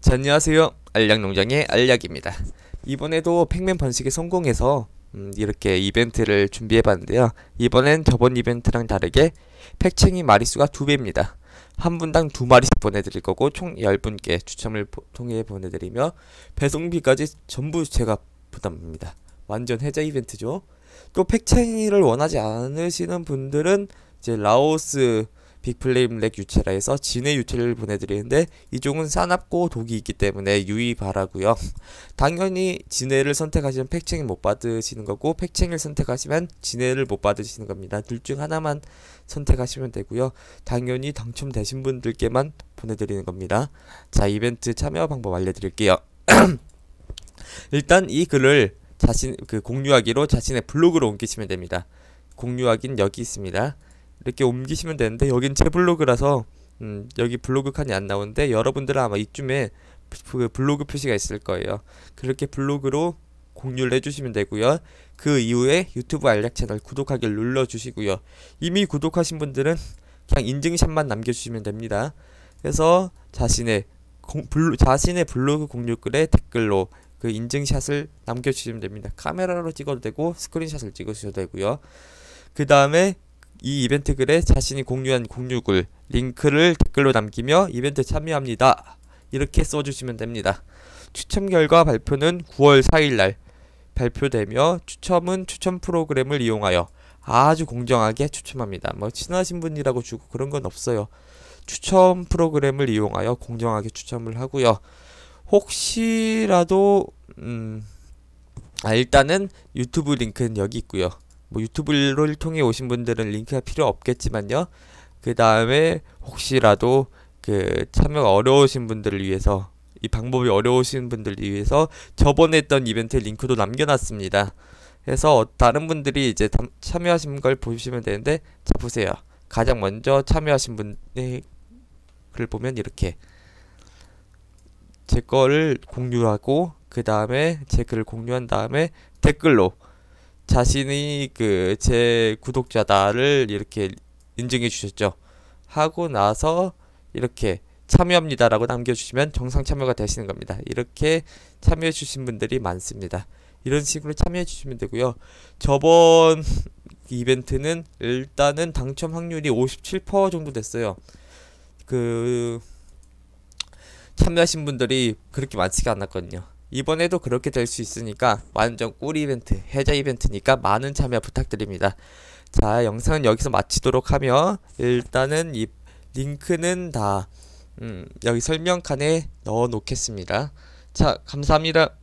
자, 안녕하세요. 알약농장의 알약입니다. 이번에도 팩맨 번식에 성공해서 음, 이렇게 이벤트를 준비해봤는데요. 이번엔 저번 이벤트랑 다르게 팩챙이 마리수가 2배입니다한 분당 두마리씩 보내드릴 거고 총 10분께 추첨을 통해 보내드리며 배송비까지 전부 제가 부담합니다. 완전 해자 이벤트죠. 또 팩챙이를 원하지 않으시는 분들은 이제 라오스 빅플레임 렉유체라해서 진의 유체를 보내드리는데 이 종은 사납고 독이 있기 때문에 유의 바라고요. 당연히 진해를 선택하시면 팩칭이 못 받으시는 거고 팩칭을 선택하시면 진해를 못 받으시는 겁니다. 둘 중 하나만 선택하시면 되고요. 당연히 당첨되신 분들께만 보내드리는 겁니다. 자 이벤트 참여 방법 알려드릴게요. 일단 이 글을 자신 그 공유하기로 자신의 블로그로 옮기시면 됩니다. 공유하기는 여기 있습니다. 이렇게 옮기시면 되는데 여긴 제 블로그라서 음, 여기 블로그 칸이 안 나오는데 여러분들은 아마 이쯤에 그 블로그 표시가 있을 거예요. 그렇게 블로그로 공유를 해주시면 되고요. 그 이후에 유튜브 알약 채널 구독하기를 눌러주시고요. 이미 구독하신 분들은 그냥 인증샷만 남겨주시면 됩니다. 그래서 자신의 공, 블로, 자신의 블로그 공유글에 댓글로 그 인증샷을 남겨주시면 됩니다. 카메라로 찍어도 되고 스크린샷을 찍으셔도 되고요. 그 다음에 이 이벤트 글에 자신이 공유한 공유글 링크를 댓글로 남기며 이벤트 참여합니다. 이렇게 써주시면 됩니다. 추첨 결과 발표는 9월 4일날 발표되며 추첨은 추첨 프로그램을 이용하여 아주 공정하게 추첨합니다. 뭐 친하신 분이라고 주고 그런 건 없어요. 추첨 프로그램을 이용하여 공정하게 추첨을 하고요. 혹시라도 음, 아 일단은 유튜브 링크는 여기 있고요. 뭐 유튜브를 통해 오신 분들은 링크가 필요 없겠지만요. 그 다음에 혹시라도 그 참여가 어려우신 분들을 위해서 이 방법이 어려우신 분들을 위해서 저번에 했던 이벤트 링크도 남겨놨습니다. 그래서 다른 분들이 이제 참여하신 걸 보시면 되는데 자 보세요. 가장 먼저 참여하신 분의 글을 보면 이렇게 제 거를 공유하고 그 다음에 제 글을 공유한 다음에 댓글로 자신의 그제 구독자다를 이렇게 인증해 주셨죠. 하고 나서 이렇게 참여합니다라고 남겨주시면 정상 참여가 되시는 겁니다. 이렇게 참여해 주신 분들이 많습니다. 이런 식으로 참여해 주시면 되고요. 저번 이벤트는 일단은 당첨 확률이 57% 정도 됐어요. 그 참여하신 분들이 그렇게 많지가 않았거든요. 이번에도 그렇게 될 수 있으니까 완전 꿀 이벤트, 해자 이벤트니까 많은 참여 부탁드립니다. 자, 영상은 여기서 마치도록 하며 일단은 이 링크는 다 음, 여기 설명칸에 넣어 놓겠습니다. 자, 감사합니다.